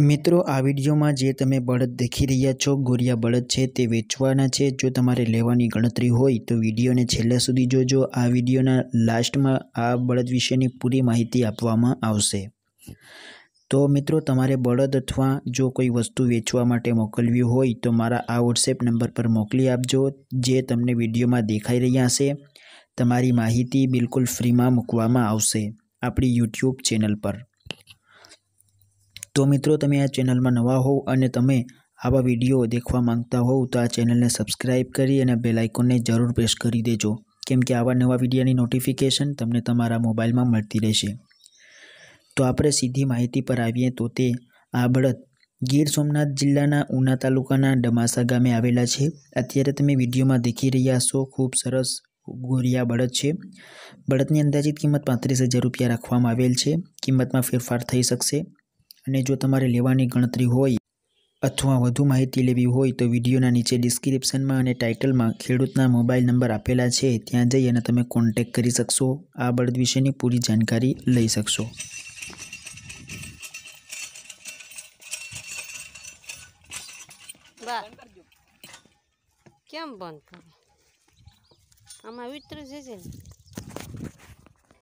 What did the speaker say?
મિત્રો આ વિડીયોમાં જે તમે બળદ દેખી રહ્યા છો ગોરિયા બળદ છે તે વેચવાના છે જો તમારે લેવાની ગણતરી હોય તો વિડીયોને છેલ્લા સુધી જોજો આ વિડીયોના લાસ્ટમાં આ બળદ વિશેની પૂરી માહિતી આપવામાં આવશે તો મિત્રો તમારે બળદ અથવા જો કોઈ વસ્તુ વેચવા માટે મોકલવી હોય તો મારા આ વોટ્સએપ નંબર પર મોકલી આપજો જે તમને વિડીયોમાં દેખાઈ રહ્યા હશે તમારી માહિતી બિલકુલ ફ્રીમાં મૂકવામાં આવશે આપણી યુટ્યુબ ચેનલ પર તો મિત્રો તમે આ ચેનલમાં નવા હોવ અને તમે આવા વિડીયો દેખવા માંગતા હોવ તો આ ચેનલને સબસ્ક્રાઈબ કરી અને બેલ આઇકોનને જરૂર પ્રેસ કરી દેજો કેમ કે આવા નવા વિડીયોની નોટિફિકેશન તમને તમારા મોબાઈલમાં મળતી રહેશે તો આપણે સીધી માહિતી પર આવીએ તો તે આ બળદ ગીર સોમનાથ જિલ્લાના ઉના તાલુકાના ડમાસા ગામે આવેલા છે અત્યારે તમે વિડીયોમાં દેખી રહ્યા છો ખૂબ સરસ ગોરિયા બળદ છે બળદની અંદાજિત કિંમત પાંત્રીસ હજાર રૂપિયા રાખવામાં આવેલ છે કિંમતમાં ફેરફાર થઈ શકશે અને જો તમારે લેવાની ગણતરી હોય અથવા વધુ માહિતી લેવી હોય તો વિડીયોના નીચે ડિસ્ક્રિપ્શનમાં અને ટાઇટલમાં ખેડૂતના મોબાઈલ નંબર આપેલા છે ત્યાં જઈ અને તમે કોન્ટેક કરી શકશો આ બળદ વિશેની પૂરી જાણકારી લઈ શકશો કેમ બંધ કરો આમાં વિતર છે